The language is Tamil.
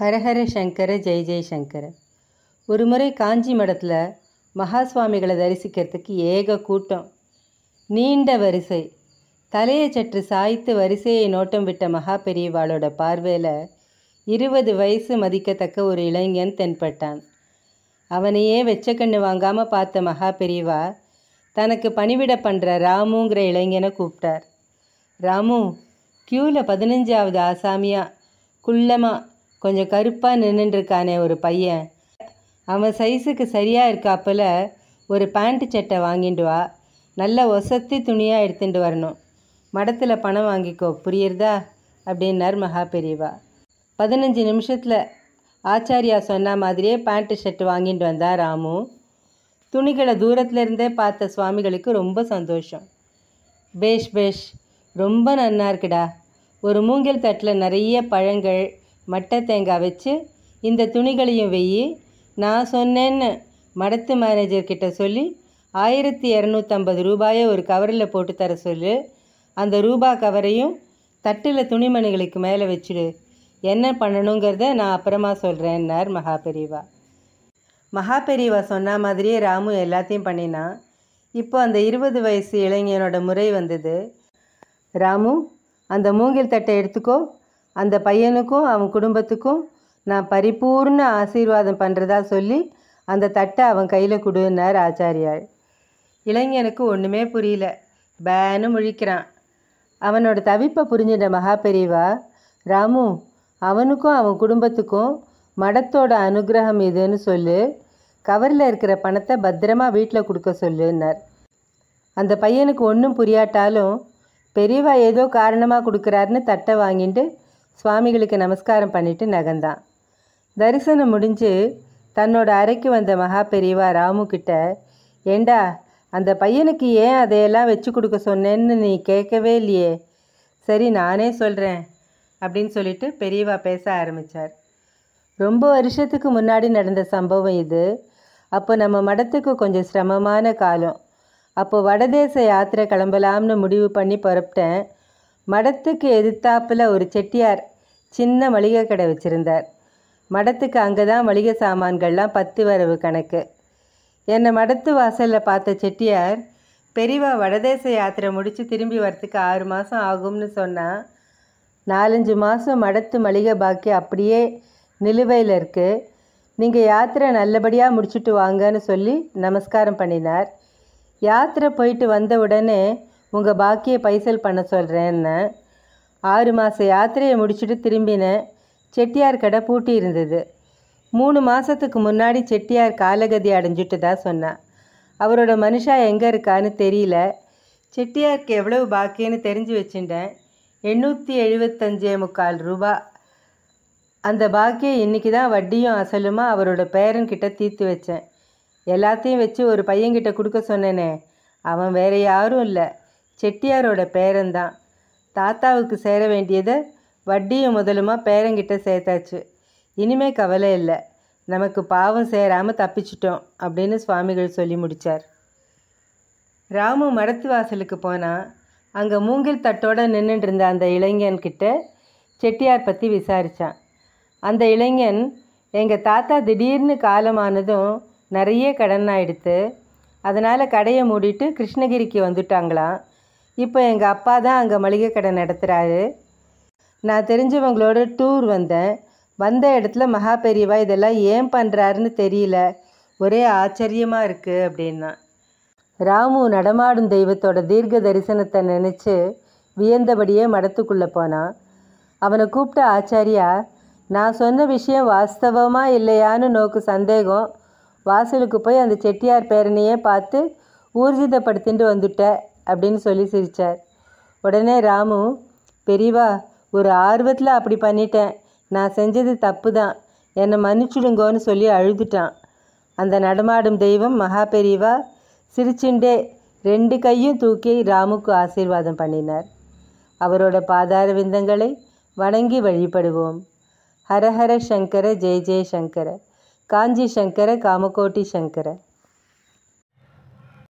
ஹரஹர சங்கர ஜெய் ஜெயசங்கர ஒரு முறை காஞ்சி மடத்தில் மகா சுவாமிகளை தரிசிக்கிறதுக்கு ஏக கூட்டம் நீண்ட வரிசை தலையை சற்று சாய்த்து வரிசையை நோட்டம் விட்ட மகா பெரியவாளோட பார்வையில் இருபது வயசு மதிக்கத்தக்க ஒரு இளைஞன் தென்பட்டான் அவனையே வெச்ச கண்ணு வாங்காமல் பார்த்த மகா பெரியவா தனக்கு பணிவிட பண்ணுற ராமுங்கிற இளைஞனை கூப்பிட்டார் ராமு க்யூவில் பதினஞ்சாவது ஆசாமியாக குள்ளமாக கொஞ்சம் கருப்பாக நின்றுட்டுருக்கானே ஒரு பையன் அவன் சைஸுக்கு சரியாக இருக்காப்பில் ஒரு பேண்ட்டு சட்டை வாங்கிட்டு வா நல்ல ஒசத்தி துணியாக எடுத்துட்டு வரணும் மடத்தில் பணம் வாங்கிக்கோ புரியுறதா அப்படின்னார் மகா பெரியவா பதினஞ்சு நிமிஷத்தில் ஆச்சாரியா சொன்ன மாதிரியே பேண்ட்டு ஷர்ட் வாங்கிட்டு வந்தா ராமு துணிகளை தூரத்துலேருந்தே பார்த்த சுவாமிகளுக்கு ரொம்ப சந்தோஷம் பேஷ் பேஷ் ரொம்ப நன்னா இருக்குடா ஒரு மூங்கில் தட்டில் நிறைய பழங்கள் மட்டை தேங்காய் வச்சு இந்த துணிகளையும் வெய் நான் சொன்னேன்னு மடத்து மேனேஜர்கிட்ட சொல்லி ஆயிரத்தி இரநூத்தம்பது ரூபாயை ஒரு கவரில் போட்டு தர சொல்லு அந்த ரூபா கவரையும் தட்டில் துணிமணிகளுக்கு மேலே வச்சுடு என்ன பண்ணணுங்கிறத நான் அப்புறமா சொல்கிறேன்னார் மகாபெரிவா மகாபெரிவா சொன்ன மாதிரியே ராமு எல்லாத்தையும் பண்ணினான் இப்போ அந்த இருபது வயசு இளைஞனோட முறை வந்தது ராமு அந்த மூங்கில் தட்டை எடுத்துக்கோ அந்த பையனுக்கும் அவன் குடும்பத்துக்கும் நான் பரிபூர்ண ஆசீர்வாதம் பண்ணுறதா சொல்லி அந்த தட்டை அவன் கையில் கொடுன்னார் ஆச்சாரியாள் இளைஞனுக்கு ஒன்றுமே புரியல பேனு முழிக்கிறான் அவனோட தவிப்பை புரிஞ்சிட்ட மகா பெரியவா ராமு அவனுக்கும் அவன் குடும்பத்துக்கும் மடத்தோட அனுகிரகம் இதுன்னு சொல்லு கவரில் இருக்கிற பணத்தை பத்திரமா வீட்டில் கொடுக்க சொல்லுன்னார் அந்த பையனுக்கு ஒன்றும் புரியாட்டாலும் பெரியவா ஏதோ காரணமாக கொடுக்குறாருன்னு தட்டை வாங்கிட்டு சுவாமிகளுக்கு நமஸ்காரம் பண்ணிட்டு நகந்தான் தரிசனம் முடிஞ்சு தன்னோட அறைக்கு வந்த மகா பெரியவா ராமு கிட்ட ஏண்டா அந்த பையனுக்கு ஏன் அதையெல்லாம் வச்சு கொடுக்க சொன்னேன்னு நீ கேட்கவே இல்லையே சரி நானே சொல்கிறேன் அப்படின்னு சொல்லிட்டு பெரியவா பேச ஆரம்பித்தார் ரொம்ப வருஷத்துக்கு முன்னாடி நடந்த சம்பவம் இது அப்போ நம்ம மடத்துக்கு கொஞ்சம் சிரமமான காலம் அப்போ வடதேச யாத்திரை கிளம்பலாம்னு முடிவு பண்ணி புறப்பட்டேன் மடத்துக்கு எதிர்த்தாப்பில் ஒரு செட்டியார் சின்ன மளிகை கடை வச்சுருந்தார் மடத்துக்கு அங்கே தான் மளிகை சாமான்கள்லாம் பத்து வரவு கணக்கு என்னை மடத்து வாசலில் பார்த்த செட்டியார் பெரியவா வடதேச யாத்திரை முடித்து திரும்பி வரத்துக்கு ஆறு மாதம் ஆகும்னு சொன்னால் நாலஞ்சு மாதம் மடத்து மளிகை பாக்கி அப்படியே நிலுவையில் இருக்குது நீங்கள் யாத்திரை நல்லபடியாக முடிச்சுட்டு வாங்கன்னு சொல்லி நமஸ்காரம் பண்ணினார் யாத்திரை போயிட்டு வந்த உடனே உங்கள் பாக்கியை பைசல் பண்ண சொல்கிறேன்னு ஆறு மாத யாத்திரையை முடிச்சுட்டு திரும்பினேன் செட்டியார் கடை பூட்டி இருந்தது மூணு மாதத்துக்கு முன்னாடி செட்டியார் காலகதி அடைஞ்சிட்டு தான் சொன்னான் அவரோட மனுஷா எங்கே இருக்கான்னு தெரியல செட்டியாருக்கு எவ்வளவு பாக்கியன்னு தெரிஞ்சு வச்சுட்டேன் எண்ணூற்றி எழுபத்தஞ்சே முக்கால் ரூபா அந்த பாக்கியை இன்றைக்கி தான் வட்டியும் அசலுமா அவரோட பேரன்கிட்ட தீர்த்து வச்சேன் எல்லாத்தையும் வச்சு ஒரு பையன்கிட்ட கொடுக்க சொன்னேனே அவன் வேறு யாரும் இல்லை செட்டியாரோட பேரன்தான் தாத்தாவுக்கு சேர வேண்டியதை வட்டியும் முதலுமாக பேரங்கிட்ட சேர்த்தாச்சு இனிமே கவலை இல்லை நமக்கு பாவம் சேராமல் தப்பிச்சிட்டோம் அப்படின்னு சுவாமிகள் சொல்லி முடித்தார் ராமு மடத்து வாசலுக்கு போனால் அங்கே மூங்கில் தட்டோடு நின்றுட்டு அந்த இளைஞன்கிட்ட செட்டியார் பற்றி விசாரித்தான் அந்த இளைஞன் எங்கள் தாத்தா திடீர்னு காலமானதும் நிறைய கடன் ஆகிடுத்து அதனால் கடையை மூடிட்டு கிருஷ்ணகிரிக்கு வந்துட்டாங்களாம் இப்போ எங்கள் அப்பா தான் அங்கே மளிகை கடை நடத்துகிறாரு நான் தெரிஞ்சவங்களோட டூர் வந்தேன் வந்த இடத்துல மகா பெரியவா இதெல்லாம் ஏன் பண்ணுறாருன்னு தெரியல ஒரே ஆச்சரியமாக இருக்குது அப்படின்னா ராமு நடமாடும் தெய்வத்தோட தீர்க்க தரிசனத்தை நினச்சி வியந்தபடியே மடத்துக்குள்ளே போனான் அவனை கூப்பிட்ட ஆச்சாரியா நான் சொன்ன விஷயம் வாஸ்தவமாக இல்லையான்னு நோக்கு சந்தேகம் வாசலுக்கு போய் அந்த செட்டியார் பேரனையே பார்த்து ஊர்ஜிதப்படுத்திட்டு வந்துட்ட அப்படின்னு சொல்லி சிரித்தார் உடனே ராமு பெரியவா ஒரு ஆர்வத்தில் அப்படி பண்ணிட்டேன் நான் செஞ்சது தப்பு தான் என்னை மன்னிச்சுடுங்கோன்னு சொல்லி அழுதுட்டான் அந்த நடமாடும் தெய்வம் மகா பெரியவா சிரிச்சுண்டே ரெண்டு கையும் தூக்கி ராமுக்கு ஆசீர்வாதம் பண்ணினார் அவரோட பாதார விந்தங்களை வணங்கி வழிபடுவோம் ஹரஹர சங்கர ஜெய ஜெய சங்கர காஞ்சி சங்கர காமகோட்டி சங்கர